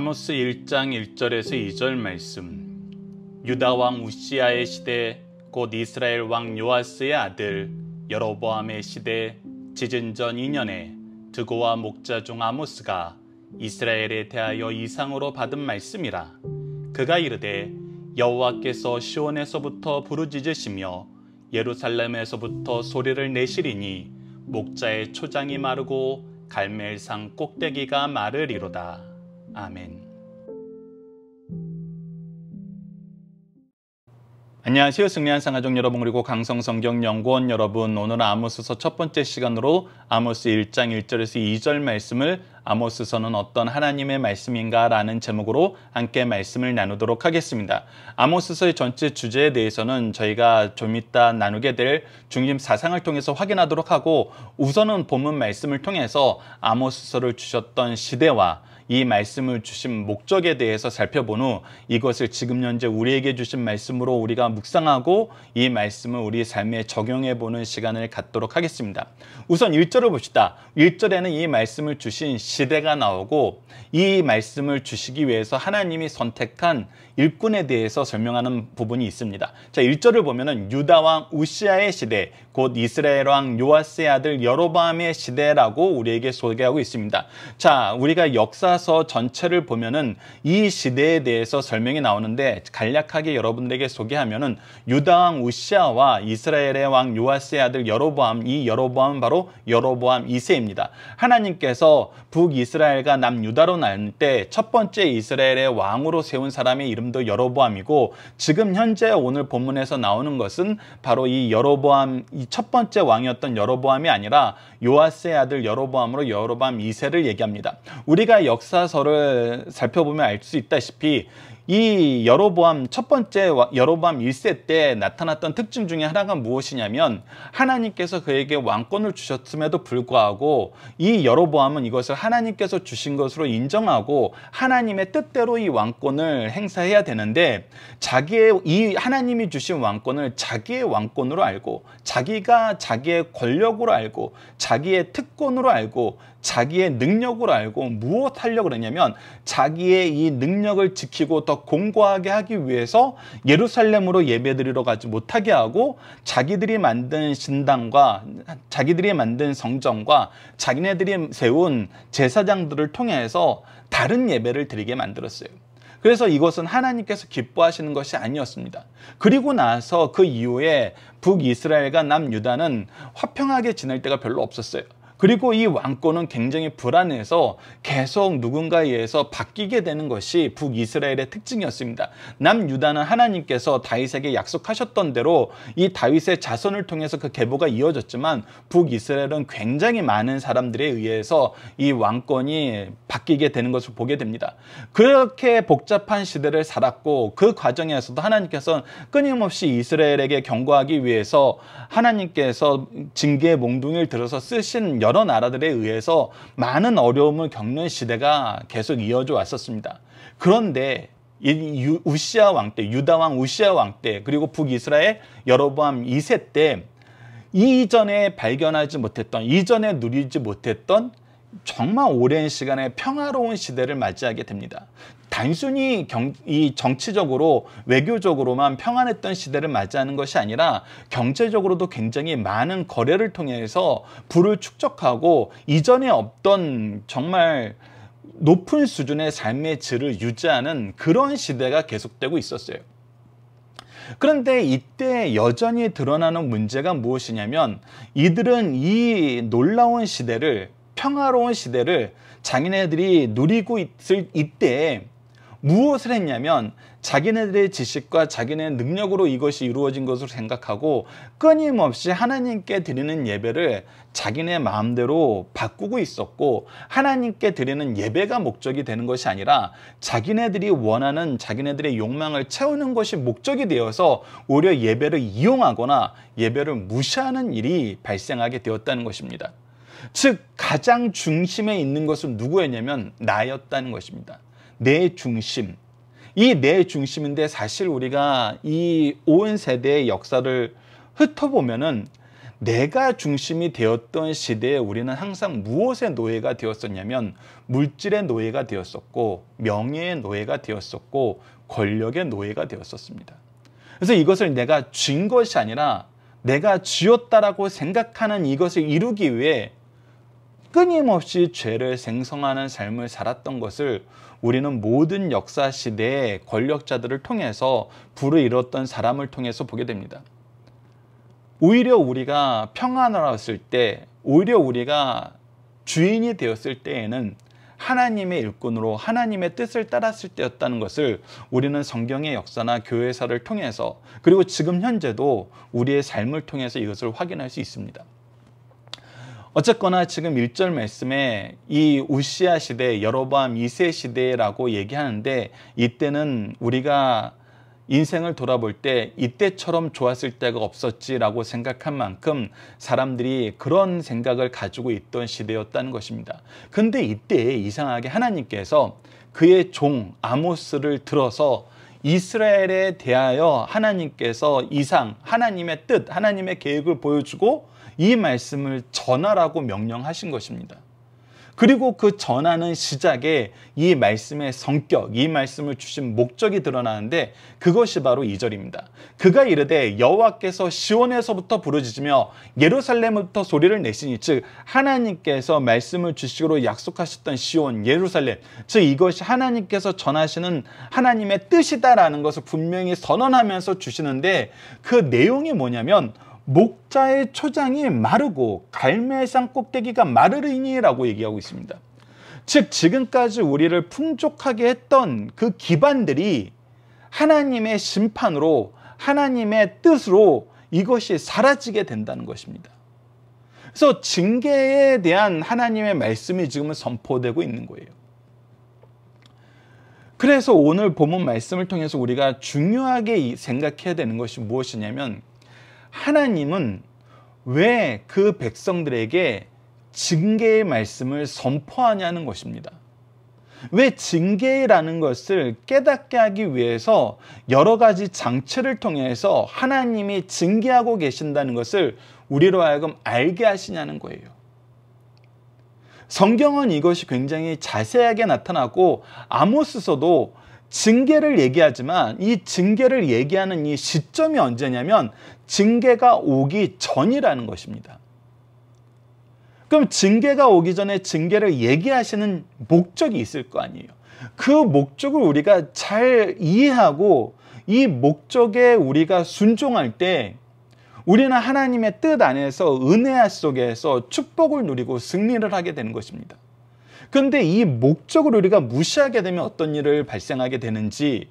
아모스 1장 1절에서 2절 말씀 유다 왕 우시아의 시대 곧 이스라엘 왕 요아스의 아들 여로보암의 시대 지진 전 2년에 드고와 목자 중 아모스가 이스라엘에 대하여 이상으로 받은 말씀이라 그가 이르되 여호와께서 시온에서부터 부르짖으시며 예루살렘에서부터 소리를 내시리니 목자의 초장이 마르고 갈멜산 꼭대기가 마르리로다. 아멘. 안녕하세요. 승리한 상가종 여러분 그리고 강성성경연구원 여러분 오늘 은 아모스서 첫 번째 시간으로 아모스 1장 1절에서 2절 말씀을 아모스서는 어떤 하나님의 말씀인가 라는 제목으로 함께 말씀을 나누도록 하겠습니다. 아모스서의 전체 주제에 대해서는 저희가 좀 이따 나누게 될 중심 사상을 통해서 확인하도록 하고 우선은 본문 말씀을 통해서 아모스서를 주셨던 시대와 이 말씀을 주신 목적에 대해서 살펴본 후 이것을 지금 현재 우리에게 주신 말씀으로 우리가 묵상하고 이 말씀을 우리 삶에 적용해 보는 시간을 갖도록 하겠습니다. 우선 1절을 봅시다. 1절에는 이 말씀을 주신 시대가 나오고 이 말씀을 주시기 위해서 하나님이 선택한 일꾼에 대해서 설명하는 부분이 있습니다. 자, 1절을 보면은 유다 왕 우시아의 시대 곧 이스라엘 왕 요아스의 아들 여로밤의 시대라고 우리에게 소개하고 있습니다. 자, 우리가 역사서 전체를 보면은 이 시대에 대해서 설명이 나오는데 간략하게 여러분들에게 소개하면은 유다 왕 우시아와 이스라엘의 왕 요아스의 아들 여로보암 이 여로보암은 바로 여로보암 2세입니다. 하나님께서 북이스라엘과 남유다로 나눌 때첫 번째 이스라엘의 왕으로 세운 사람의 이름도 여로보암이고 지금 현재 오늘 본문에서 나오는 것은 바로 이 여로보암 이첫 번째 왕이었던 여로보암이 아니라 요아스의 아들 여로보암으로 여로보암 2세를 얘기합니다. 우리가 역사서를 살펴보면 알 수 있다시피 이 여로보암 첫 번째 여로보암 1세 때 나타났던 특징 중에 하나가 무엇이냐면 하나님께서 그에게 왕권을 주셨음에도 불구하고 이 여로보암은 이것을 하나님께서 주신 것으로 인정하고 하나님의 뜻대로 이 왕권을 행사해야 되는데 자기의 이 하나님이 주신 왕권을 자기의 왕권으로 알고 자기가 자기의 권력으로 알고 자기의 특권으로 알고 자기의 능력을 알고 무엇 하려고 그러냐면 자기의 이 능력을 지키고 더 공고하게 하기 위해서 예루살렘으로 예배드리러 가지 못하게 하고 자기들이 만든 신당과 자기들이 만든 성전과 자기네들이 세운 제사장들을 통해서 다른 예배를 드리게 만들었어요. 그래서 이것은 하나님께서 기뻐하시는 것이 아니었습니다. 그리고 나서 그 이후에 북이스라엘과 남유다는 화평하게 지낼 때가 별로 없었어요. 그리고 이 왕권은 굉장히 불안해서 계속 누군가에 의해서 바뀌게 되는 것이 북이스라엘의 특징이었습니다. 남유다는 하나님께서 다윗에게 약속하셨던 대로 이 다윗의 자손을 통해서 그 계보가 이어졌지만 북이스라엘은 굉장히 많은 사람들에 의해서 이 왕권이 바뀌게 되는 것을 보게 됩니다. 그렇게 복잡한 시대를 살았고 그 과정에서도 하나님께서는 끊임없이 이스라엘에게 경고하기 위해서 하나님께서 징계 몽둥이를 들어서 쓰신 여러 나라들에 의해서 많은 어려움을 겪는 시대가 계속 이어져 왔었습니다. 그런데 이 우시아 왕 때, 유다 왕 우시아 왕 때, 그리고 북이스라엘 여로보암 2세 때 이전에 발견하지 못했던, 이전에 누리지 못했던 정말 오랜 시간의 평화로운 시대를 맞이하게 됩니다. 단순히 경, 이 정치적으로 외교적으로만 평안했던 시대를 맞이하는 것이 아니라 경제적으로도 굉장히 많은 거래를 통해서 부를 축적하고 이전에 없던 정말 높은 수준의 삶의 질을 유지하는 그런 시대가 계속되고 있었어요. 그런데 이때 여전히 드러나는 문제가 무엇이냐면 이들은 이 놀라운 시대를 평화로운 시대를 자기네들이 누리고 있을 이때 에 무엇을 했냐면 자기네들의 지식과 자기네 능력으로 이것이 이루어진 것으로 생각하고 끊임없이 하나님께 드리는 예배를 자기네 마음대로 바꾸고 있었고 하나님께 드리는 예배가 목적이 되는 것이 아니라 자기네들이 원하는 자기네들의 욕망을 채우는 것이 목적이 되어서 오히려 예배를 이용하거나 예배를 무시하는 일이 발생하게 되었다는 것입니다. 즉 가장 중심에 있는 것은 누구였냐면 나였다는 것입니다. 내 중심, 이 내 중심인데 사실 우리가 이오 세대의 역사를 흩어보면은 내가 중심이 되었던 시대에 우리는 항상 무엇의 노예가 되었었냐면 물질의 노예가 되었었고 명예의 노예가 되었었고 권력의 노예가 되었었습니다. 그래서 이것을 내가 쥔 것이 아니라 내가 쥐었다라고 생각하는 이것을 이루기 위해 끊임없이 죄를 생성하는 삶을 살았던 것을 우리는 모든 역사 시대의 권력자들을 통해서 불을 잃었던 사람을 통해서 보게 됩니다. 오히려 우리가 평안하였을 때, 오히려 우리가 주인이 되었을 때에는 하나님의 일꾼으로 하나님의 뜻을 따랐을 때였다는 것을 우리는 성경의 역사나 교회사를 통해서 그리고 지금 현재도 우리의 삶을 통해서 이것을 확인할 수 있습니다. 어쨌거나 지금 1절 말씀에 이 우시아 시대, 여로밤 2세 시대라고 얘기하는데 이때는 우리가 인생을 돌아볼 때 이때처럼 좋았을 때가 없었지라고 생각한 만큼 사람들이 그런 생각을 가지고 있던 시대였다는 것입니다. 근데 이때 이상하게 하나님께서 그의 종 아모스를 들어서 이스라엘에 대하여 하나님께서 이상, 하나님의 뜻, 하나님의 계획을 보여주고 이 말씀을 전하라고 명령하신 것입니다. 그리고 그 전하는 시작에 이 말씀의 성격, 이 말씀을 주신 목적이 드러나는데 그것이 바로 이절입니다 그가 이르되 여호와께서 시온에서부터 부르짖으며 예루살렘부터 소리를 내시니 즉 하나님께서 말씀을 주시기로 약속하셨던 시온, 예루살렘 즉 이것이 하나님께서 전하시는 하나님의 뜻이다라는 것을 분명히 선언하면서 주시는데 그 내용이 뭐냐면 목자의 초장이 마르고 갈매상 꼭대기가 마르리니라고 얘기하고 있습니다. 즉 지금까지 우리를 풍족하게 했던 그 기반들이 하나님의 심판으로 하나님의 뜻으로 이것이 사라지게 된다는 것입니다. 그래서 징계에 대한 하나님의 말씀이 지금은 선포되고 있는 거예요. 그래서 오늘 본문 말씀을 통해서 우리가 중요하게 생각해야 되는 것이 무엇이냐면 하나님은 왜 그 백성들에게 징계의 말씀을 선포하냐는 것입니다. 왜 징계라는 것을 깨닫게 하기 위해서 여러 가지 장치를 통해서 하나님이 징계하고 계신다는 것을 우리로 하여금 알게 하시냐는 거예요. 성경은 이것이 굉장히 자세하게 나타나고 아모스서도 징계를 얘기하지만 이 징계를 얘기하는 이 시점이 언제냐면 징계가 오기 전이라는 것입니다. 그럼 징계가 오기 전에 징계를 얘기하시는 목적이 있을 거 아니에요. 그 목적을 우리가 잘 이해하고 이 목적에 우리가 순종할 때 우리는 하나님의 뜻 안에서 은혜 속에서 축복을 누리고 승리를 하게 되는 것입니다. 그런데이 목적을 우리가 무시하게 되면 어떤 일을 발생하게 되는지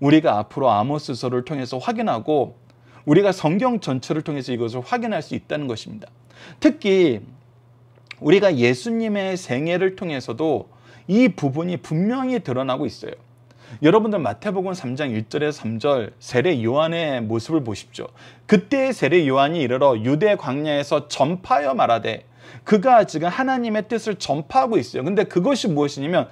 우리가 앞으로 아모스서를 통해서 확인하고 우리가 성경 전체를 통해서 이것을 확인할 수 있다는 것입니다. 특히 우리가 예수님의 생애를 통해서도 이 부분이 분명히 드러나고 있어요. 여러분들 마태복음 3장 1절에서 3절 세례 요한의 모습을 보십시오. 그때 세례 요한이 이르러 유대 광야에서 전파여 말하되 그가 지금 하나님의 뜻을 전파하고 있어요. 근데 그것이 무엇이냐면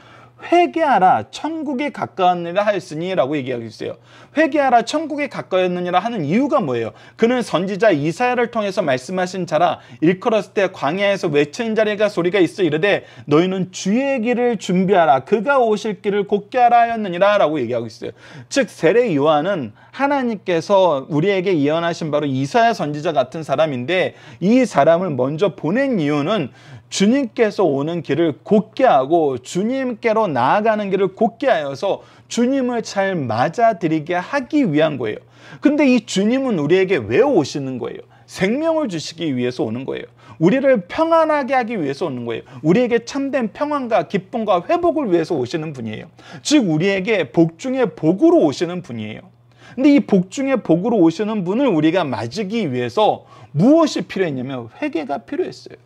회개하라 천국에 가까웠느니라 하였으니라고 얘기하고 있어요. 회개하라 천국에 가까웠느니라 하는 이유가 뭐예요? 그는 선지자 이사야를 통해서 말씀하신 자라 일컬었을 때 광야에서 외친 자리가 소리가 있어 이르되 너희는 주의 길을 준비하라 그가 오실 길을 곧게 하라 하였느니라라고 얘기하고 있어요. 즉 세례 요한은 하나님께서 우리에게 예언하신 바로 이사야 선지자 같은 사람인데 이 사람을 먼저 보낸 이유는 주님께서 오는 길을 곧게 하고 주님께로 나아가는 길을 곧게 하여서 주님을 잘 맞아들이게 하기 위한 거예요. 근데 이 주님은 우리에게 왜 오시는 거예요? 생명을 주시기 위해서 오는 거예요. 우리를 평안하게 하기 위해서 오는 거예요. 우리에게 참된 평안과 기쁨과 회복을 위해서 오시는 분이에요. 즉 우리에게 복 중에 복으로 오시는 분이에요. 근데 이복 중에 복으로 오시는 분을 우리가 맞이기 위해서 무엇이 필요했냐면 회개가 필요했어요.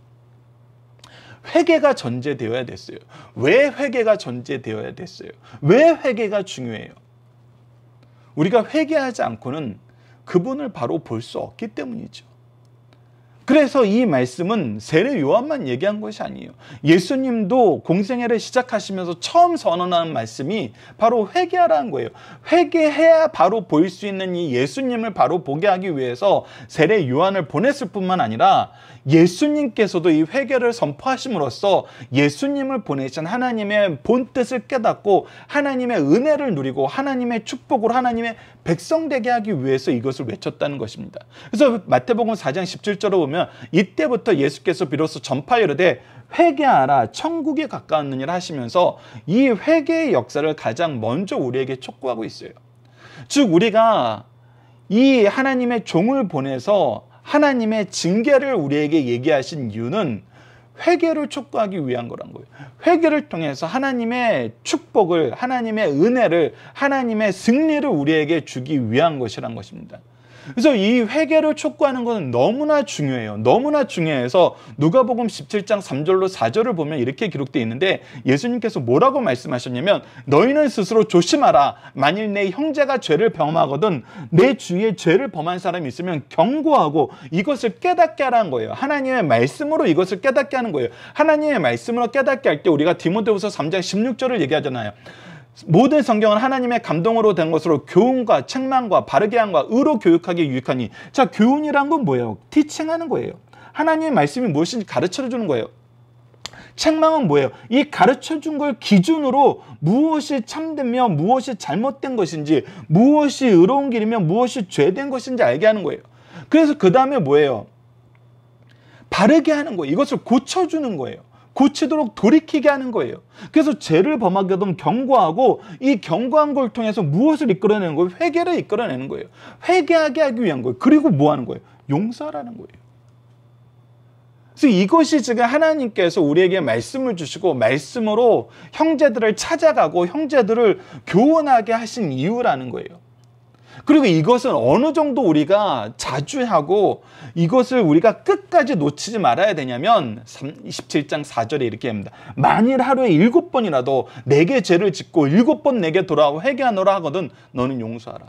회개가 전제되어야 됐어요. 왜 회개가 전제되어야 됐어요? 왜 회개가 중요해요? 우리가 회개하지 않고는 그분을 바로 볼 수 없기 때문이죠. 그래서 이 말씀은 세례 요한만 얘기한 것이 아니에요. 예수님도 공생애를 시작하시면서 처음 선언하는 말씀이 바로 회개하라는 거예요. 회개해야 바로 보일 수 있는 이 예수님을 바로 보게 하기 위해서 세례 요한을 보냈을 뿐만 아니라 예수님께서도 이 회개를 선포하심으로써 예수님을 보내신 하나님의 본 뜻을 깨닫고 하나님의 은혜를 누리고 하나님의 축복으로 하나님의 백성 되게 하기 위해서 이것을 외쳤다는 것입니다. 그래서 마태복음 4장 17절로 보면 뭐냐면 이때부터 예수께서 비로소 전파 이르되 회개하라 천국에 가까운 일을 하시면서 이 회개의 역사를 가장 먼저 우리에게 촉구하고 있어요. 즉 우리가 이 하나님의 종을 보내서 하나님의 징계를 우리에게 얘기하신 이유는 회개를 촉구하기 위한 거란 거예요. 회개를 통해서 하나님의 축복을, 하나님의 은혜를, 하나님의 승리를 우리에게 주기 위한 것이란 것입니다. 그래서 이 회개를 촉구하는 것은 너무나 중요해요. 너무나 중요해서 누가복음 17장 3절로 4절을 보면 이렇게 기록되어 있는데 예수님께서 뭐라고 말씀하셨냐면 너희는 스스로 조심하라. 만일 내 형제가 죄를 범하거든 내 주위에 죄를 범한 사람이 있으면 경고하고 이것을 깨닫게 하라는 거예요. 하나님의 말씀으로 이것을 깨닫게 하는 거예요. 하나님의 말씀으로 깨닫게 할 때 우리가 디모데후서 3장 16절을 얘기하잖아요. 모든 성경은 하나님의 감동으로 된 것으로 교훈과 책망과 바르게 함과 의로 교육하기에 유익하니 자 교훈이란 건 뭐예요? 티칭하는 거예요. 하나님의 말씀이 무엇인지 가르쳐 주는 거예요. 책망은 뭐예요? 이 가르쳐 준 걸 기준으로 무엇이 참되며 무엇이 잘못된 것인지 무엇이 의로운 길이며 무엇이 죄된 것인지 알게 하는 거예요. 그래서 그 다음에 뭐예요? 바르게 하는 거예요. 이것을 고쳐주는 거예요. 고치도록 돌이키게 하는 거예요. 그래서 죄를 범하게 되면 경고하고 이 경고한 걸 통해서 무엇을 이끌어내는 거예요? 회개를 이끌어내는 거예요. 회개하게 하기 위한 거예요. 그리고 뭐 하는 거예요? 용서라는 거예요. 그래서 이것이 지금 하나님께서 우리에게 말씀을 주시고 말씀으로 형제들을 찾아가고 형제들을 교훈하게 하신 이유라는 거예요. 그리고 이것은 어느 정도 우리가 자주 하고 이것을 우리가 끝까지 놓치지 말아야 되냐면 17장 4절에 이렇게 합니다. 만일 하루에 일곱 번이라도 내게 죄를 짓고 일곱 번 내게 돌아와 회개하노라 하거든 너는 용서하라.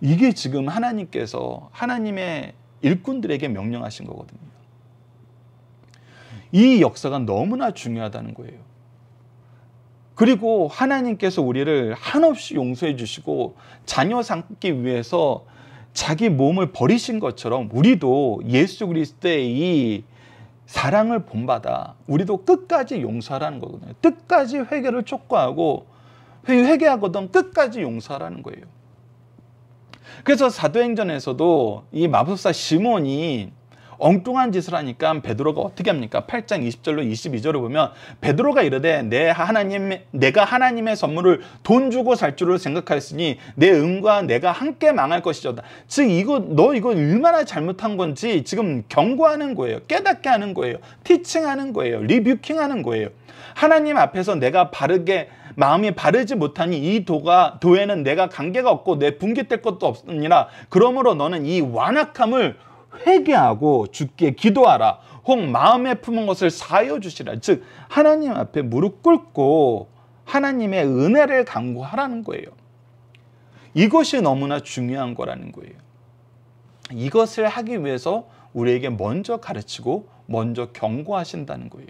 이게 지금 하나님께서 하나님의 일꾼들에게 명령하신 거거든요. 이 역사가 너무나 중요하다는 거예요. 그리고 하나님께서 우리를 한없이 용서해 주시고 자녀 삼기 위해서 자기 몸을 버리신 것처럼 우리도 예수 그리스도의 이 사랑을 본받아 우리도 끝까지 용서하라는 거거든요. 끝까지 회개를 촉구하고 회개하거든 끝까지 용서하라는 거예요. 그래서 사도행전에서도 이 마법사 시몬이 엉뚱한 짓을 하니까 베드로가 어떻게 합니까? 8장 20절로 22절을 보면 베드로가 이르되 내 하나님 내가 하나님의 선물을 돈 주고 살 줄을 생각하였으니 내 은과 내가 함께 망할 것이저다. 즉 이거 너 이거 얼마나 잘못한 건지 지금 경고하는 거예요. 깨닫게 하는 거예요. 티칭하는 거예요. 리뷰킹하는 거예요. 하나님 앞에서 내가 바르게 마음이 바르지 못하니 이 도가 도에는 내가 관계가 없고 내 분깃될 것도 없느니라. 그러므로 너는 이 완악함을 회개하고 죽게 기도하라. 혹 마음에 품은 것을 사여 주시라. 즉 하나님 앞에 무릎 꿇고 하나님의 은혜를 간구하라는 거예요. 이것이 너무나 중요한 거라는 거예요. 이것을 하기 위해서 우리에게 먼저 가르치고 먼저 경고하신다는 거예요.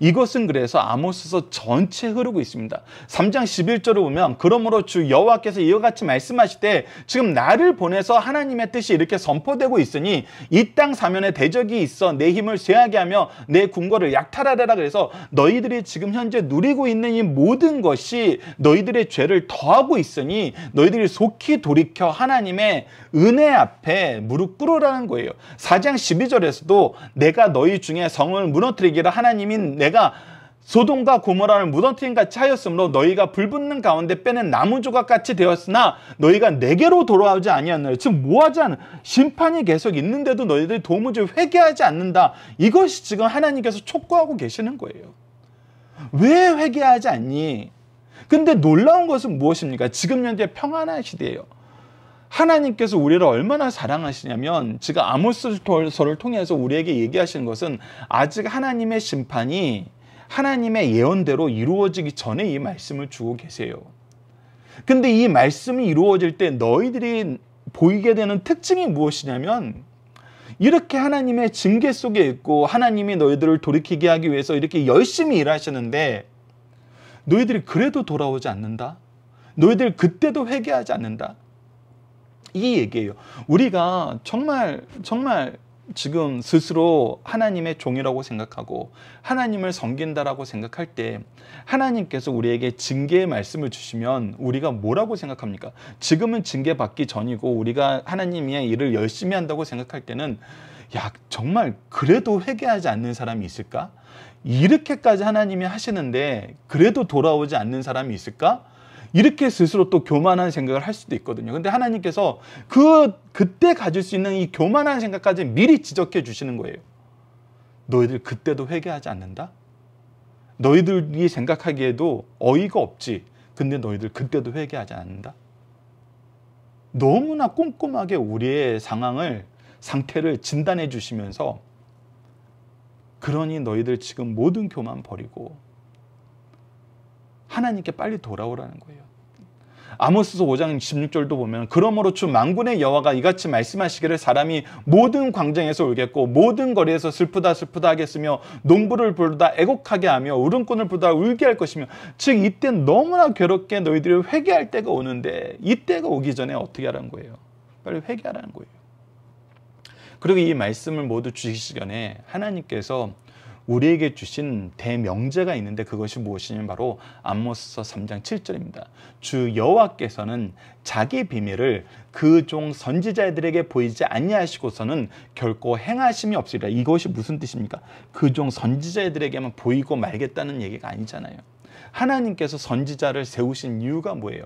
이것은 그래서 아모스서 전체 흐르고 있습니다. 3장 11절을 보면 그러므로 주 여호와께서 이와 같이 말씀하실 때 지금 나를 보내서 하나님의 뜻이 이렇게 선포되고 있으니 이 땅 사면에 대적이 있어 내 힘을 쇠하게 하며 내 궁궐을 약탈하라 그래서 너희들이 지금 현재 누리고 있는 이 모든 것이 너희들의 죄를 더하고 있으니 너희들이 속히 돌이켜 하나님의 은혜 앞에 무릎 꿇으라는 거예요. 4장 12절에서도 내가 너희 중에 성을 무너뜨리기를 하나님인 내가 소돔과 고모라를 무덤트인같이 하였으므로 너희가 불붙는 가운데 빼낸 나무 조각같이 되었으나 너희가 내게로 돌아오지 아니었느라즉 뭐하지 않 심판이 계속 있는데도 너희들이 도무지 회개하지 않는다 이것이 지금 하나님께서 촉구하고 계시는 거예요 왜 회개하지 않니? 근데 놀라운 것은 무엇입니까? 지금 현재 평안한 시대예요 하나님께서 우리를 얼마나 사랑하시냐면 지금 아모스서를 통해서 우리에게 얘기하시는 것은 아직 하나님의 심판이 하나님의 예언대로 이루어지기 전에 이 말씀을 주고 계세요. 근데 이 말씀이 이루어질 때 너희들이 보이게 되는 특징이 무엇이냐면 이렇게 하나님의 징계 속에 있고 하나님이 너희들을 돌이키게 하기 위해서 이렇게 열심히 일하시는데 너희들이 그래도 돌아오지 않는다. 너희들 그때도 회개하지 않는다. 이 얘기예요. 우리가 정말 정말 지금 스스로 하나님의 종이라고 생각하고 하나님을 섬긴다라고 생각할 때 하나님께서 우리에게 징계의 말씀을 주시면 우리가 뭐라고 생각합니까? 지금은 징계 받기 전이고 우리가 하나님의 일을 열심히 한다고 생각할 때는 야 정말 그래도 회개하지 않는 사람이 있을까? 이렇게까지 하나님이 하시는데 그래도 돌아오지 않는 사람이 있을까? 이렇게 스스로 또 교만한 생각을 할 수도 있거든요. 근데 하나님께서 그 그때 가질 수 있는 이 교만한 생각까지 미리 지적해 주시는 거예요. 너희들 그때도 회개하지 않는다. 너희들이 생각하기에도 어이가 없지. 근데 너희들 그때도 회개하지 않는다. 너무나 꼼꼼하게 우리의 상황을 상태를 진단해 주시면서 그러니 너희들 지금 모든 교만 버리고 하나님께 빨리 돌아오라는 거예요. 아모스서 5장 16절도 보면 그러므로 주 만군의 여호와가 이같이 말씀하시기를 사람이 모든 광장에서 울겠고 모든 거리에서 슬프다 슬프다 하겠으며 농부를 부르다 애곡하게 하며 울음꾼을 부르다 울게 할 것이며 즉 이때 너무나 괴롭게 너희들이 회개할 때가 오는데 이때가 오기 전에 어떻게 하라는 거예요? 빨리 회개하라는 거예요. 그리고 이 말씀을 모두 주시기 전에 하나님께서 우리에게 주신 대명제가 있는데 그것이 무엇이냐면 바로 암모스서 3장 7절입니다. 주 여호와께서는 자기 비밀을 그 종 선지자들에게 보이지 아니하시고서는 결코 행하심이 없으리라. 이것이 무슨 뜻입니까? 그 종 선지자들에게만 보이고 말겠다는 얘기가 아니잖아요. 하나님께서 선지자를 세우신 이유가 뭐예요?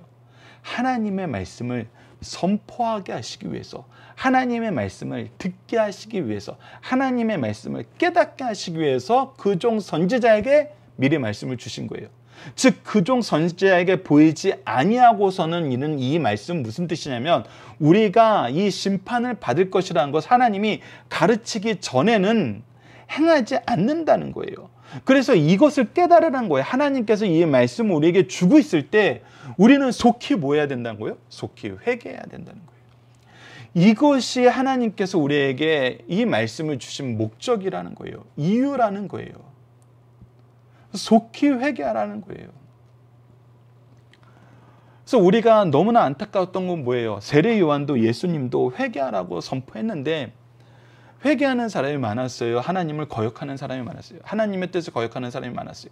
하나님의 말씀을 선포하게 하시기 위해서 하나님의 말씀을 듣게 하시기 위해서 하나님의 말씀을 깨닫게 하시기 위해서 그 종 선지자에게 미리 말씀을 주신 거예요. 즉 그 종 선지자에게 보이지 아니하고서는 이는 이 말씀 무슨 뜻이냐면 우리가 이 심판을 받을 것이라는 것 하나님이 가르치기 전에는 행하지 않는다는 거예요. 그래서 이것을 깨달으라는 거예요. 하나님께서 이 말씀을 우리에게 주고 있을 때 우리는 속히 뭐 해야 된다고요? 속히 회개해야 된다는 거예요. 이것이 하나님께서 우리에게 이 말씀을 주신 목적이라는 거예요. 이유라는 거예요. 속히 회개하라는 거예요. 그래서 우리가 너무나 안타까웠던 건 뭐예요? 세례 요한도 예수님도 회개하라고 선포했는데 회개하는 사람이 많았어요. 하나님을 거역하는 사람이 많았어요. 하나님의 뜻을 거역하는 사람이 많았어요.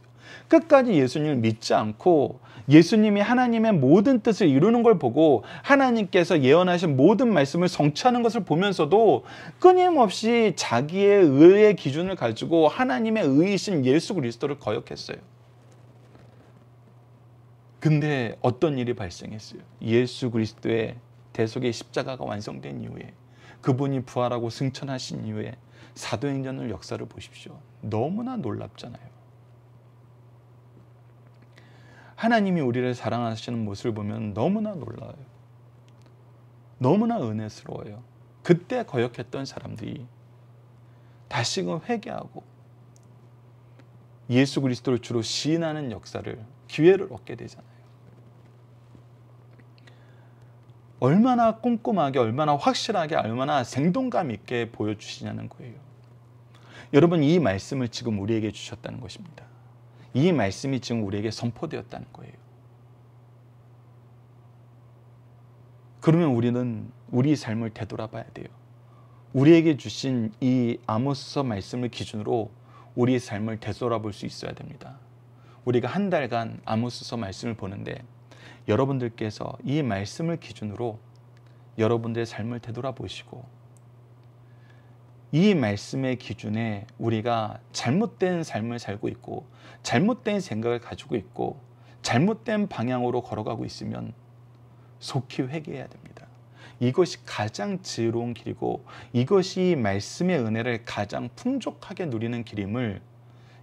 끝까지 예수님을 믿지 않고 예수님이 하나님의 모든 뜻을 이루는 걸 보고 하나님께서 예언하신 모든 말씀을 성취하는 것을 보면서도 끊임없이 자기의 의의 기준을 가지고 하나님의 의이신 예수 그리스도를 거역했어요. 근데 어떤 일이 발생했어요? 예수 그리스도의 대속의 십자가가 완성된 이후에 그분이 부활하고 승천하신 이후에 사도행전을 역사를 보십시오. 너무나 놀랍잖아요. 하나님이 우리를 사랑하시는 모습을 보면 너무나 놀라요. 너무나 은혜스러워요. 그때 거역했던 사람들이 다시금 회개하고 예수 그리스도를 주로 시인하는 역사를 기회를 얻게 되잖아요. 얼마나 꼼꼼하게 얼마나 확실하게 얼마나 생동감 있게 보여주시냐는 거예요. 여러분 이 말씀을 지금 우리에게 주셨다는 것입니다. 이 말씀이 지금 우리에게 선포되었다는 거예요. 그러면 우리는 우리 삶을 되돌아봐야 돼요. 우리에게 주신 이 아모스서 말씀을 기준으로 우리 삶을 되돌아볼 수 있어야 됩니다. 우리가 한 달간 아모스서 말씀을 보는데 여러분들께서 이 말씀을 기준으로 여러분들의 삶을 되돌아보시고 이 말씀의 기준에 우리가 잘못된 삶을 살고 있고 잘못된 생각을 가지고 있고 잘못된 방향으로 걸어가고 있으면 속히 회개해야 됩니다. 이것이 가장 지혜로운 길이고 이것이 말씀의 은혜를 가장 풍족하게 누리는 길임을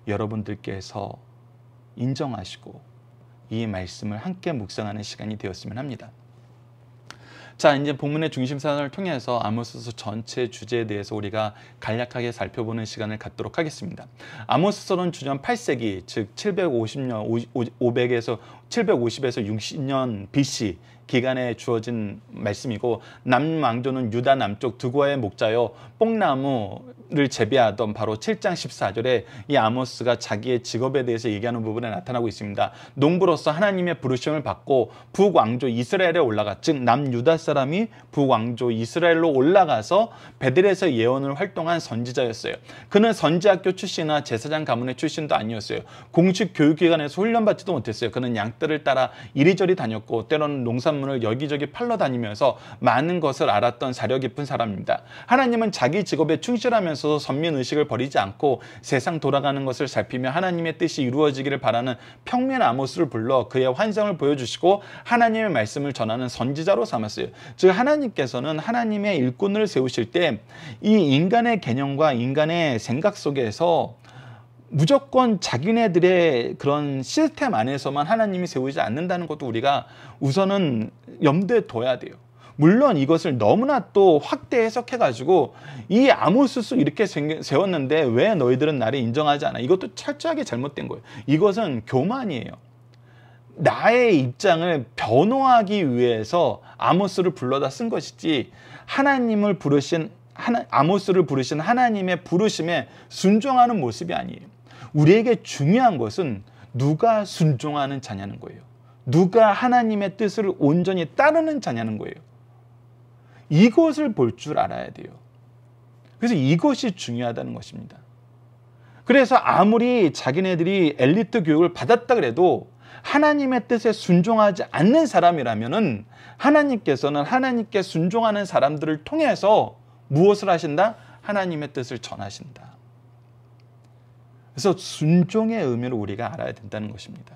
여러분들께서 인정하시고 이 말씀을 함께 묵상하는 시간이 되었으면 합니다. 자, 이제 본문의 중심 사을 통해서 아모스서 전체 주제에 대해서 우리가 간략하게 살펴보는 시간을 갖도록 하겠습니다. 아모스서는 주전 8세기, 즉 750년 500에서 750에서 60년 BC 기간에 주어진 말씀이고 남왕조는 유다 남쪽 두고의 목자요 뽕나무를 재배하던 바로 7장 14절에 이 아모스가 자기의 직업에 대해서 얘기하는 부분에 나타나고 있습니다. 농부로서 하나님의 부르심을 받고 북왕조 이스라엘에 올라가 즉 남유다 사람이 북왕조 이스라엘로 올라가서 베들에서 예언을 활동한 선지자였어요. 그는 선지학교 출신이나 제사장 가문의 출신도 아니었어요. 공식 교육기관에서 훈련받지도 못했어요. 그는 양떼를 따라 이리저리 다녔고 때로는 농산 전문을 여기저기 팔러 다니면서 많은 것을 알았던 사려 깊은 사람입니다. 하나님은 자기 직업에 충실하면서 선민의식을 버리지 않고 세상 돌아가는 것을 살피며 하나님의 뜻이 이루어지기를 바라는 평면 아모스를 불러 그의 환상을 보여주시고 하나님의 말씀을 전하는 선지자로 삼았어요. 즉 하나님께서는 하나님의 일꾼을 세우실 때 이 인간의 개념과 인간의 생각 속에서 무조건 자기네들의 그런 시스템 안에서만 하나님이 세우지 않는다는 것도 우리가 우선은 염두에 둬야 돼요. 물론 이것을 너무나 또 확대 해석해 가지고 이 아모스스 이렇게 세웠는데 왜 너희들은 나를 인정하지 않아? 이것도 철저하게 잘못된 거예요. 이것은 교만이에요. 나의 입장을 변호하기 위해서 아모스를 불러다 쓴 것이지 하나님을 부르신 하나, 아모스를 부르신 하나님의 부르심에 순종하는 모습이 아니에요. 우리에게 중요한 것은 누가 순종하는 자냐는 거예요. 누가 하나님의 뜻을 온전히 따르는 자냐는 거예요. 이것을 볼 줄 알아야 돼요. 그래서 이것이 중요하다는 것입니다. 그래서 아무리 자기네들이 엘리트 교육을 받았다 그래도 하나님의 뜻에 순종하지 않는 사람이라면은 하나님께서는 하나님께 순종하는 사람들을 통해서 무엇을 하신다? 하나님의 뜻을 전하신다. 그래서 순종의 의미를 우리가 알아야 된다는 것입니다.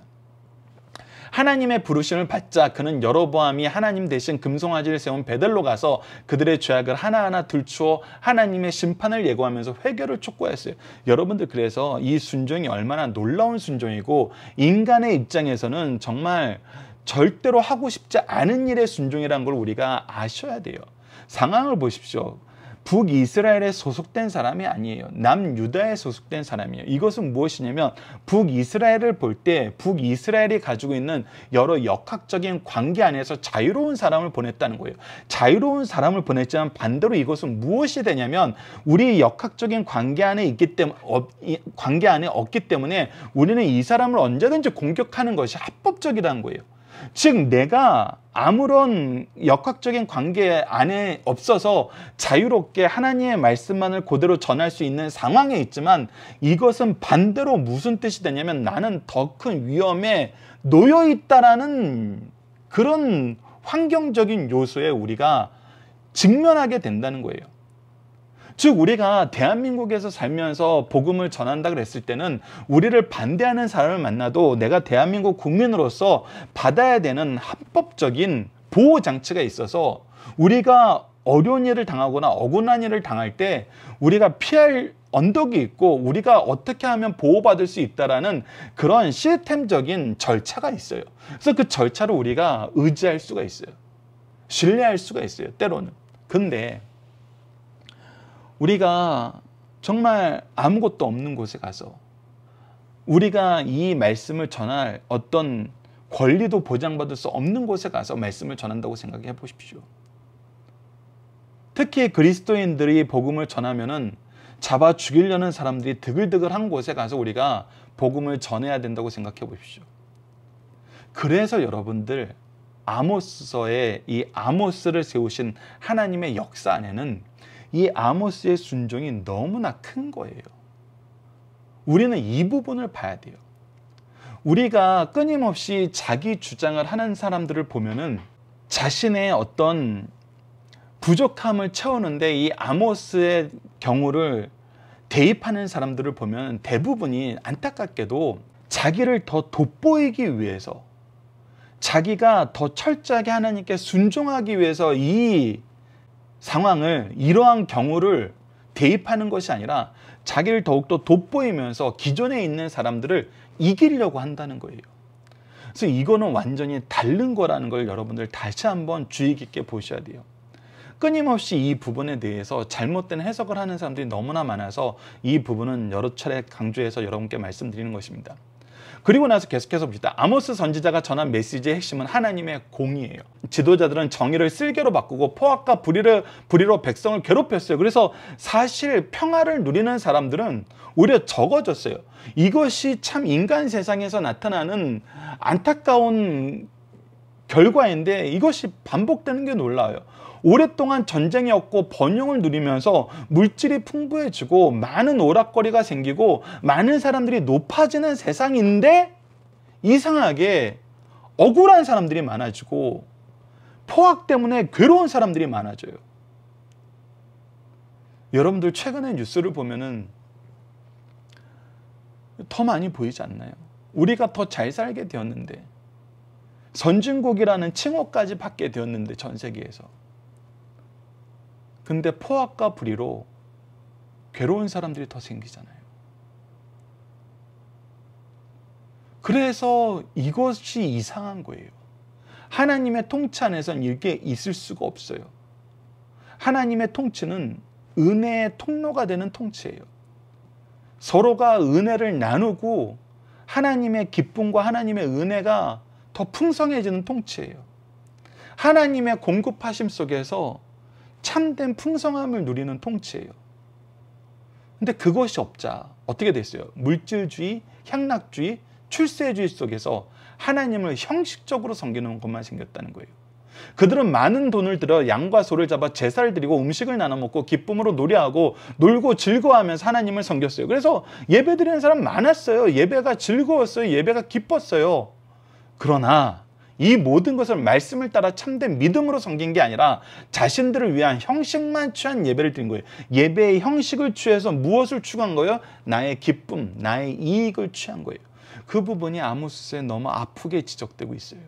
하나님의 부르심을 받자 그는 여로보암이 하나님 대신 금송아지를 세운 베델로 가서 그들의 죄악을 하나하나 들추어 하나님의 심판을 예고하면서 회개를 촉구했어요. 여러분들 그래서 이 순종이 얼마나 놀라운 순종이고 인간의 입장에서는 정말 절대로 하고 싶지 않은 일의 순종이라는 걸 우리가 아셔야 돼요. 상황을 보십시오. 북이스라엘에 소속된 사람이 아니에요. 남유다에 소속된 사람이에요. 이것은 무엇이냐면 북이스라엘을 볼 때 북이스라엘이 가지고 있는 여러 역학적인 관계 안에서 자유로운 사람을 보냈다는 거예요. 자유로운 사람을 보냈지만 반대로 이것은 무엇이 되냐면 우리 역학적인 관계 안에 있기 때문에 어, 관계 안에 없기 때문에 우리는 이 사람을 언제든지 공격하는 것이 합법적이라는 거예요. 즉 내가 아무런 역학적인 관계 안에 없어서 자유롭게 하나님의 말씀만을 그대로 전할 수 있는 상황에 있지만 이것은 반대로 무슨 뜻이 되냐면 나는 더 큰 위험에 놓여 있다라는 그런 환경적인 요소에 우리가 직면하게 된다는 거예요. 즉 우리가 대한민국에서 살면서 복음을 전한다 그랬을 때는 우리를 반대하는 사람을 만나도 내가 대한민국 국민으로서 받아야 되는 합법적인 보호 장치가 있어서 우리가 어려운 일을 당하거나 억울한 일을 당할 때 우리가 피할 언덕이 있고 우리가 어떻게 하면 보호받을 수 있다라는 그런 시스템적인 절차가 있어요. 그래서 그 절차를 우리가 의지할 수가 있어요. 신뢰할 수가 있어요. 때로는. 근데 우리가 정말 아무것도 없는 곳에 가서 우리가 이 말씀을 전할 어떤 권리도 보장받을 수 없는 곳에 가서 말씀을 전한다고 생각해 보십시오. 특히 그리스도인들이 복음을 전하면은 잡아 죽이려는 사람들이 드글드글한 곳에 가서 우리가 복음을 전해야 된다고 생각해 보십시오. 그래서 여러분들 아모스서에 이 아모스를 세우신 하나님의 역사 안에는 이 아모스의 순종이 너무나 큰 거예요. 우리는 이 부분을 봐야 돼요. 우리가 끊임없이 자기 주장을 하는 사람들을 보면은 자신의 어떤 부족함을 채우는데 이 아모스의 경우를 대입하는 사람들을 보면 대부분이 안타깝게도 자기를 더 돋보이기 위해서 자기가 더 철저하게 하나님께 순종하기 위해서 이 상황을 이러한 경우를 대입하는 것이 아니라 자기를 더욱더 돋보이면서 기존에 있는 사람들을 이기려고 한다는 거예요. 그래서 이거는 완전히 다른 거라는 걸 여러분들 다시 한번 주의 깊게 보셔야 돼요. 끊임없이 이 부분에 대해서 잘못된 해석을 하는 사람들이 너무나 많아서 이 부분은 여러 차례 강조해서 여러분께 말씀드리는 것입니다. 그리고 나서 계속해서 봅시다. 아모스 선지자가 전한 메시지의 핵심은 하나님의 공이에요. 지도자들은 정의를 쓸개로 바꾸고 포악과 불의를 불의로 백성을 괴롭혔어요. 그래서 사실 평화를 누리는 사람들은 오히려 적어졌어요. 이것이 참 인간 세상에서 나타나는 안타까운 결과인데 이것이 반복되는 게 놀라워요. 오랫동안 전쟁이 없고 번영을 누리면서 물질이 풍부해지고 많은 오락거리가 생기고 많은 사람들이 높아지는 세상인데 이상하게 억울한 사람들이 많아지고 포악 때문에 괴로운 사람들이 많아져요. 여러분들 최근에 뉴스를 보면은 더 많이 보이지 않나요? 우리가 더 잘 살게 되었는데 선진국이라는 칭호까지 받게 되었는데 전 세계에서 근데 포악과 불의로 괴로운 사람들이 더 생기잖아요. 그래서 이것이 이상한 거예요. 하나님의 통치 안에선 이게 있을 수가 없어요. 하나님의 통치는 은혜의 통로가 되는 통치예요. 서로가 은혜를 나누고 하나님의 기쁨과 하나님의 은혜가 더 풍성해지는 통치예요. 하나님의 공급하심 속에서 참된 풍성함을 누리는 통치예요. 근데 그것이 없자 어떻게 됐어요? 물질주의, 향락주의, 출세주의 속에서 하나님을 형식적으로 섬기는 것만 생겼다는 거예요. 그들은 많은 돈을 들여 양과 소를 잡아 제사를 드리고 음식을 나눠 먹고 기쁨으로 노래하고 놀고 즐거워하면서 하나님을 섬겼어요. 그래서 예배 드리는 사람 많았어요. 예배가 즐거웠어요. 예배가 기뻤어요. 그러나 이 모든 것을 말씀을 따라 참된 믿음으로 섬긴 게 아니라 자신들을 위한 형식만 취한 예배를 드린 거예요. 예배의 형식을 취해서 무엇을 추구한 거예요? 나의 기쁨, 나의 이익을 취한 거예요. 그 부분이 아모스에 너무 아프게 지적되고 있어요.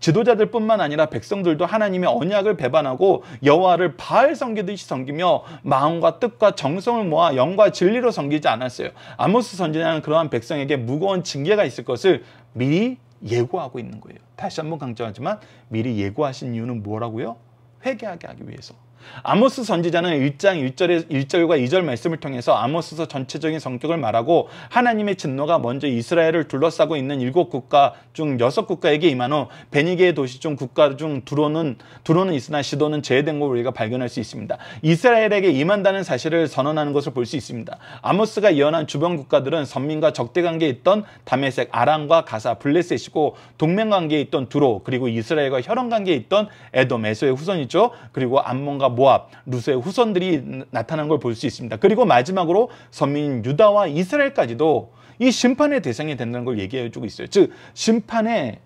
지도자들뿐만 아니라 백성들도 하나님의 언약을 배반하고 여호와를 바알 섬기듯이 섬기며 마음과 뜻과 정성을 모아 영과 진리로 섬기지 않았어요. 아모스 선지자는 그러한 백성에게 무거운 징계가 있을 것을 미리 예고하고 있는 거예요. 다시 한 번 강조하지만 미리 예고하신 이유는 뭐라고요? 회개하게 하기 위해서. 아모스 선지자는 1장 1절의 1절과 2절 말씀을 통해서 아모스서 전체적인 성격을 말하고 하나님의 진노가 먼저 이스라엘을 둘러싸고 있는 일곱 국가 중 여섯 국가에게 임한 후 베니게의 도시 중 국가 중 두로는 두로는 있으나 시도는 제외된 걸 우리가 발견할 수 있습니다. 이스라엘에게 임한다는 사실을 선언하는 것을 볼 수 있습니다. 아모스가 예언한 주변 국가들은 선민과 적대 관계에 있던 다메섹, 아람과 가사, 블레셋이고 동맹 관계에 있던 두로 그리고 이스라엘과 혈연 관계에 있던 에돔, 에소의 후손이죠. 그리고 암몬과 모압, 루스의 후손들이 나타난 걸 볼 수 있습니다. 그리고 마지막으로 선민 유다와 이스라엘까지도 이 심판의 대상이 된다는 걸 얘기해 주고 있어요. 즉 심판의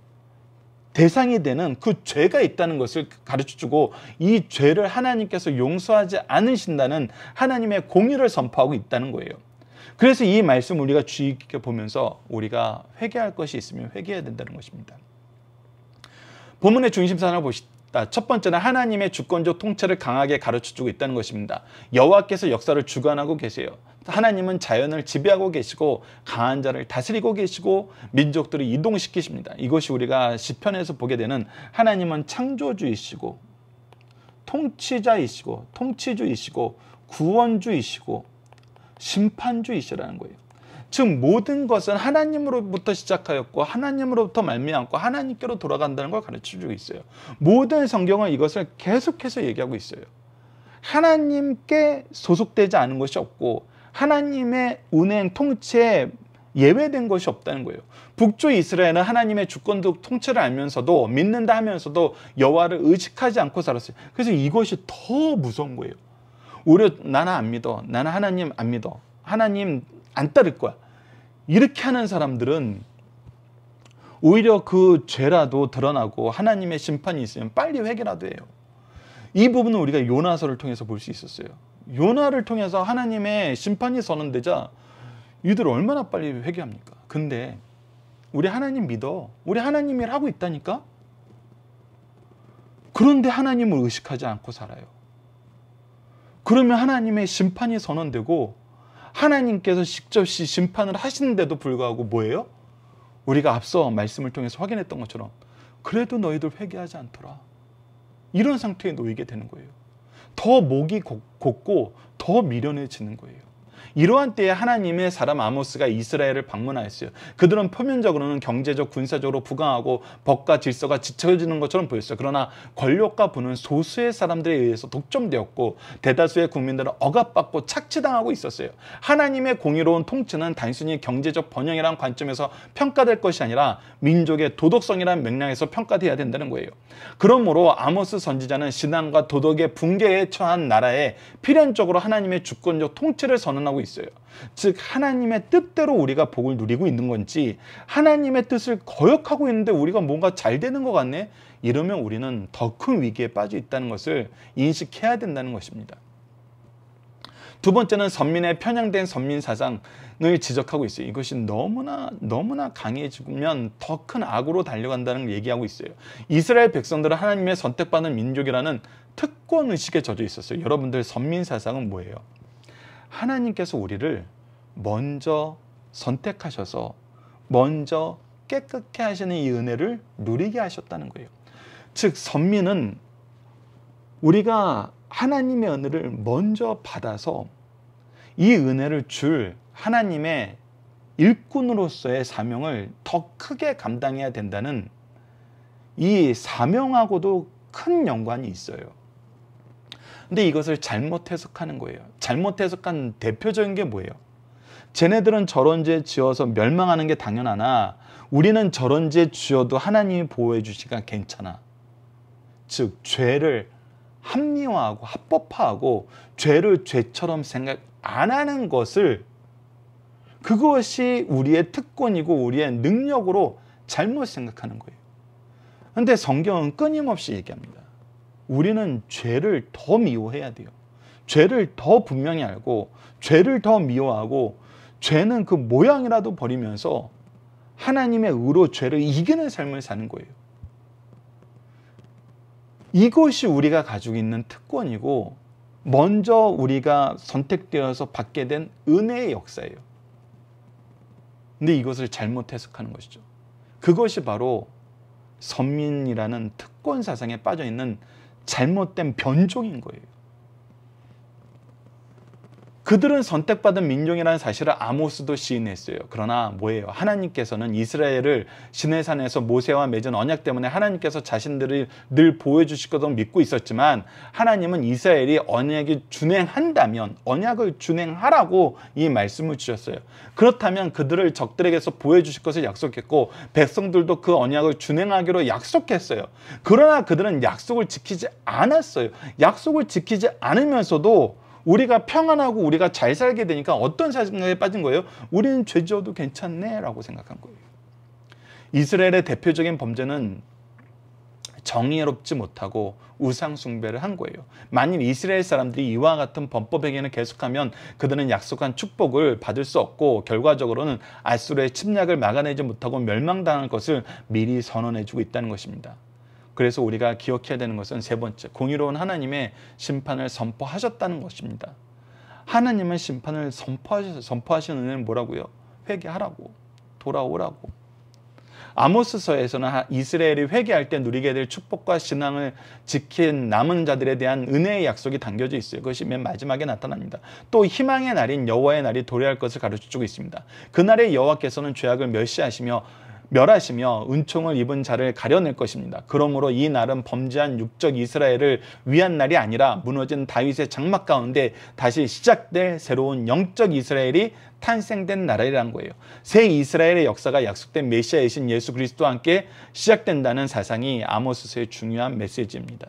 대상이 되는 그 죄가 있다는 것을 가르쳐 주고 이 죄를 하나님께서 용서하지 않으신다는 하나님의 공의를 선포하고 있다는 거예요. 그래서 이 말씀 우리가 주의 깊게 보면서 우리가 회개할 것이 있으면 회개해야 된다는 것입니다. 본문의 중심사 나 보시, 아, 첫 번째는 하나님의 주권적 통치를 강하게 가르쳐주고 있다는 것입니다. 여호와께서 역사를 주관하고 계세요. 하나님은 자연을 지배하고 계시고 강한 자를 다스리고 계시고 민족들을 이동시키십니다. 이것이 우리가 시편에서 보게 되는 하나님은 창조주이시고 통치자이시고 통치주이시고 구원주이시고 심판주이시라는 거예요. 즉 모든 것은 하나님으로부터 시작하였고 하나님으로부터 말미암고 하나님께로 돌아간다는 걸 가르쳐주고 있어요. 모든 성경은 이것을 계속해서 얘기하고 있어요. 하나님께 소속되지 않은 것이 없고 하나님의 운행 통치에 예외된 것이 없다는 거예요. 북조 이스라엘은 하나님의 주권도 통치를 알면서도 믿는다 하면서도 여호와를 의식하지 않고 살았어요. 그래서 이것이 더 무서운 거예요. 오히려 나는 안 믿어. 나는 하나님 안 믿어. 하나님 안 따를 거야. 이렇게 하는 사람들은 오히려 그 죄라도 드러나고 하나님의 심판이 있으면 빨리 회개라도 해요. 이 부분은 우리가 요나서를 통해서 볼 수 있었어요. 요나를 통해서 하나님의 심판이 선언되자 이들 얼마나 빨리 회개합니까? 근데 우리 하나님 믿어. 우리 하나님 일 하고 있다니까? 그런데 하나님을 의식하지 않고 살아요. 그러면 하나님의 심판이 선언되고 하나님께서 직접 심판을 하시는데도 불구하고 뭐예요? 우리가 앞서 말씀을 통해서 확인했던 것처럼 그래도 너희들 회개하지 않더라. 이런 상태에 놓이게 되는 거예요. 더 목이 곧고 더 미련해지는 거예요. 이러한 때에 하나님의 사람 아모스가 이스라엘을 방문하였어요. 그들은 표면적으로는 경제적, 군사적으로 부강하고 법과 질서가 지쳐지는 것처럼 보였어요. 그러나 권력과 부는 소수의 사람들에 의해서 독점되었고 대다수의 국민들은 억압받고 착취당하고 있었어요. 하나님의 공의로운 통치는 단순히 경제적 번영이란 관점에서 평가될 것이 아니라 민족의 도덕성이란 맥락에서 평가돼야 된다는 거예요. 그러므로 아모스 선지자는 신앙과 도덕의 붕괴에 처한 나라에 필연적으로 하나님의 주권적 통치를 선언하고 있습니다. 있어요. 즉 하나님의 뜻대로 우리가 복을 누리고 있는 건지 하나님의 뜻을 거역하고 있는데 우리가 뭔가 잘 되는 것 같네. 이러면 우리는 더 큰 위기에 빠져 있다는 것을 인식해야 된다는 것입니다. 두 번째는 선민의 편향된 선민 사상을 지적하고 있어요. 이것이 너무나 너무나 강해지면 더 큰 악으로 달려간다는 얘기하고 있어요. 이스라엘 백성들은 하나님의 선택받은 민족이라는 특권 의식에 젖어 있었어요. 여러분들 선민 사상은 뭐예요? 하나님께서 우리를 먼저 선택하셔서 먼저 깨끗게 하시는 이 은혜를 누리게 하셨다는 거예요. 즉 선민은 우리가 하나님의 은혜를 먼저 받아서 이 은혜를 줄 하나님의 일꾼으로서의 사명을 더 크게 감당해야 된다는 이 사명하고도 큰 연관이 있어요. 근데 이것을 잘못 해석하는 거예요. 잘못 해석한 대표적인 게 뭐예요? 쟤네들은 저런 죄 지어서 멸망하는 게 당연하나 우리는 저런 죄 지어도 하나님이 보호해 주시니까 괜찮아. 즉 죄를 합리화하고 합법화하고 죄를 죄처럼 생각 안 하는 것을 그것이 우리의 특권이고 우리의 능력으로 잘못 생각하는 거예요. 근데 성경은 끊임없이 얘기합니다. 우리는 죄를 더 미워해야 돼요. 죄를 더 분명히 알고 죄를 더 미워하고 죄는 그 모양이라도 버리면서 하나님의 의로 죄를 이기는 삶을 사는 거예요. 이것이 우리가 가지고 있는 특권이고 먼저 우리가 선택되어서 받게 된 은혜의 역사예요. 근데 이것을 잘못 해석하는 것이죠. 그것이 바로 선민이라는 특권 사상에 빠져 있는 잘못된 변종인 거예요. 그들은 선택받은 민족이라는 사실을 아모스도 시인했어요. 그러나 뭐예요? 하나님께서는 이스라엘을 시내산에서 모세와 맺은 언약 때문에 하나님께서 자신들을 늘 보여주실 것을 믿고 있었지만 하나님은 이스라엘이 언약이 준행한다면 언약을 준행하라고 이 말씀을 주셨어요. 그렇다면 그들을 적들에게서 보여주실 것을 약속했고 백성들도 그 언약을 준행하기로 약속했어요. 그러나 그들은 약속을 지키지 않았어요. 약속을 지키지 않으면서도 우리가 평안하고 우리가 잘 살게 되니까 어떤 생각에 빠진 거예요? 우리는 죄 지어도 괜찮네 라고 생각한 거예요. 이스라엘의 대표적인 범죄는 정의롭지 못하고 우상 숭배를 한 거예요. 만일 이스라엘 사람들이 이와 같은 범법 행위는 계속하면 그들은 약속한 축복을 받을 수 없고 결과적으로는 아수르의 침략을 막아내지 못하고 멸망당할 것을 미리 선언해 주고 있다는 것입니다. 그래서 우리가 기억해야 되는 것은 세 번째, 공의로운 하나님의 심판을 선포하셨다는 것입니다. 하나님은 심판을 선포하셔서 선포하신 은혜는 뭐라고요? 회개하라고, 돌아오라고. 아모스서에서는 이스라엘이 회개할 때 누리게 될 축복과 신앙을 지킨 남은 자들에 대한 은혜의 약속이 담겨져 있어요. 그것이 맨 마지막에 나타납니다. 또 희망의 날인 여호와의 날이 도래할 것을 가르쳐주고 있습니다. 그날에 여호와께서는 죄악을 멸시하시며 멸하시며 은총을 입은 자를 가려낼 것입니다. 그러므로 이 날은 범죄한 육적 이스라엘을 위한 날이 아니라 무너진 다윗의 장막 가운데 다시 시작될 새로운 영적 이스라엘이 탄생된 나라라는 거예요. 새 이스라엘의 역사가 약속된 메시아이신 예수 그리스도와 함께 시작된다는 사상이 아모스서의 중요한 메시지입니다.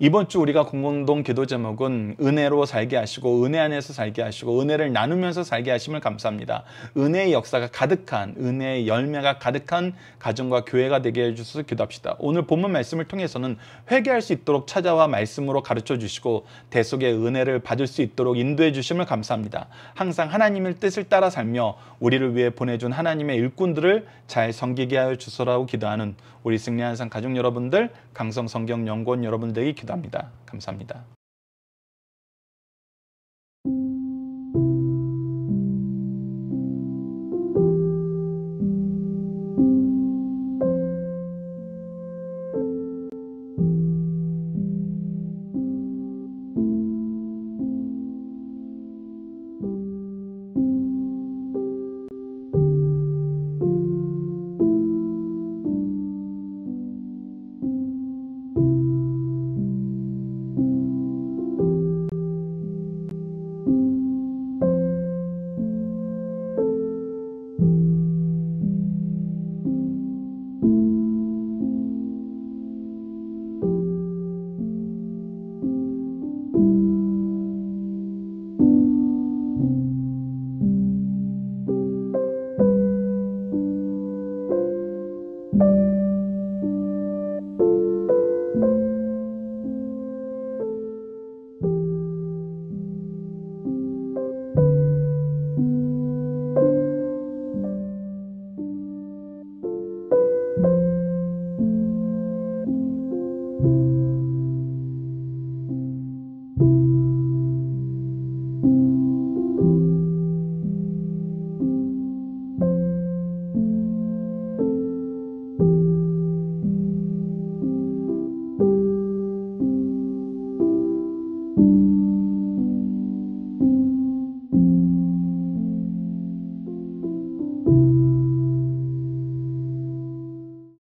이번 주 우리가 공동 기도 제목은 은혜로 살게 하시고 은혜 안에서 살게 하시고 은혜를 나누면서 살게 하심을 감사합니다. 은혜의 역사가 가득한 은혜의 열매가 가득한 가정과 교회가 되게 해주셔서 기도합시다. 오늘 본문 말씀을 통해서는 회개할 수 있도록 찾아와 말씀으로 가르쳐 주시고 대속의 은혜를 받을 수 있도록 인도해 주심을 감사합니다. 항상 하나님의 뜻을 따라 살며 우리를 위해 보내준 하나님의 일꾼들을 잘 섬기게 하여 주소라고 기도하는 우리 승리한 상 가족 여러분들, 강성 성경 연구원 여러분들에게 기도합니다. 감사합니다.